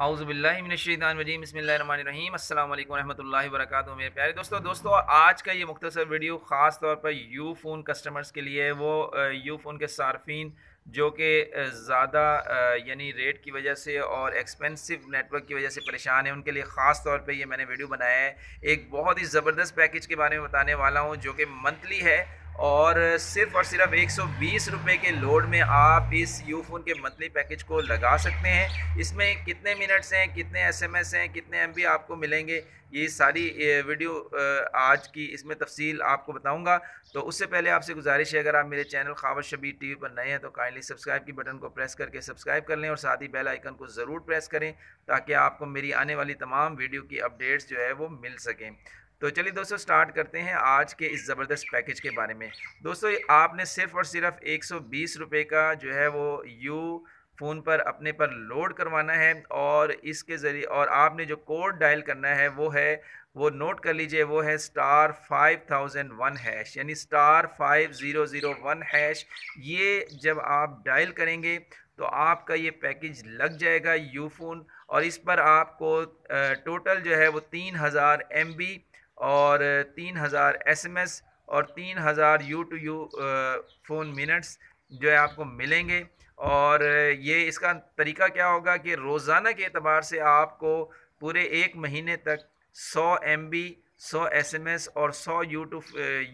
हाउज़बिल्लिमिनशीदानवजीम बसमीम अल्लाम वरहमल वर्क मेरे प्यारे दोस्तों दोस्तों आज का ये मुख्तर वीडियो ख़ास तौर पर यू फ़ोन कस्टमर्स के लिए वो यू फ़ोन के सार्फिन जो कि ज़्यादा यानी रेट की वजह से और एक्सपेंसिव नेटवर्क की वजह से परेशान है उनके लिए ख़ास तौर पर ये मैंने वीडियो बनाया है एक बहुत ही ज़बरदस्त पैकेज के बारे में बताने वाला हूँ जो कि मंथली है और सिर्फ और सिर्फ एक सौ के लोड में आप इस यू फोन के मंथली पैकेज को लगा सकते हैं इसमें कितने मिनट्स हैं कितने एसएमएस हैं कितने एमबी आपको मिलेंगे ये सारी वीडियो आज की इसमें तफसील आपको बताऊंगा तो उससे पहले आपसे गुजारिश है अगर आप मेरे चैनल खावर शबीर टीवी पर नए हैं तो काइंडली सब्सक्राइब की बटन को प्रेस करके सब्सक्राइब कर लें और साथ ही बेल आइकन को ज़रूर प्रेस करें ताकि आपको मेरी आने वाली तमाम वीडियो की अपडेट्स जो है वो मिल सकें तो चलिए दोस्तों स्टार्ट करते हैं आज के इस ज़बरदस्त पैकेज के बारे में दोस्तों आपने सिर्फ और सिर्फ एक सौ का जो है वो यू फ़ोन पर अपने पर लोड करवाना है और इसके ज़रिए और आपने जो कोड डायल करना है वो है वो नोट कर लीजिए वो है star five thousand one hash यानी star five zero zero one hash ये जब आप डायल करेंगे तो आपका ये पैकेज लग जाएगा यू फ़ोन और इस पर आपको टोटल जो है वो तीन हज़ार एम बी और तीन हज़ार एस एम एस और तीन हज़ार U to Ufone minutes जो है आपको मिलेंगे और ये इसका तरीका क्या होगा कि रोज़ाना के अतबार से आपको पूरे एक महीने तक सौ एम बी सौ एस एम एस और सौ U to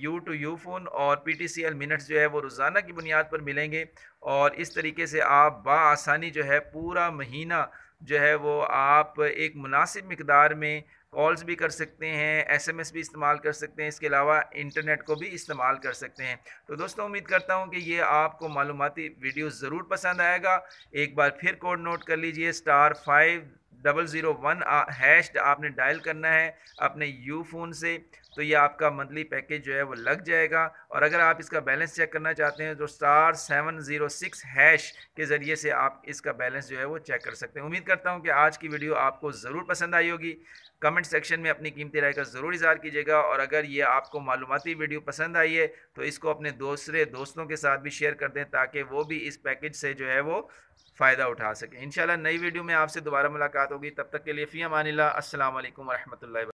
U to Ufone और P T C L minutes जो है वो रोज़ाना की बुनियाद पर मिलेंगे और इस तरीके से आप बा आसानी जो है पूरा महीना जो है वो आप एक मुनासिब मकदार में कॉल्स भी कर सकते हैं एसएमएस भी इस्तेमाल कर सकते हैं इसके अलावा इंटरनेट को भी इस्तेमाल कर सकते हैं तो दोस्तों उम्मीद करता हूँ कि ये आपको मालूमती वीडियो ज़रूर पसंद आएगा एक बार फिर कोड नोट कर लीजिए star five double zero one hash आपने डायल करना है अपने यू फ़ोन से तो ये आपका मंथली पैकेज जो है वो लग जाएगा और अगर आप इसका बैलेंस चेक करना चाहते हैं तो star seven zero six hash के ज़रिए से आप इसका बैलेंस जो है वो चेक कर सकते हैं उम्मीद करता हूँ कि आज की वीडियो आपको ज़रूर पसंद आई होगी कमेंट सेक्शन में अपनी कीमती राय का ज़रूर इजहार कीजिएगा और अगर ये आपको मालूमती वीडियो पसंद आई है तो इसको अपने दूसरे दोस्तों के साथ भी शेयर कर दें ताकि वो भी इस पैकेज से जो है वो फ़ायदा उठा सकें इन नई वीडियो में आपसे दोबारा मुलाकात होगी तब तक के लिए फ़ी मानी असल वरहमल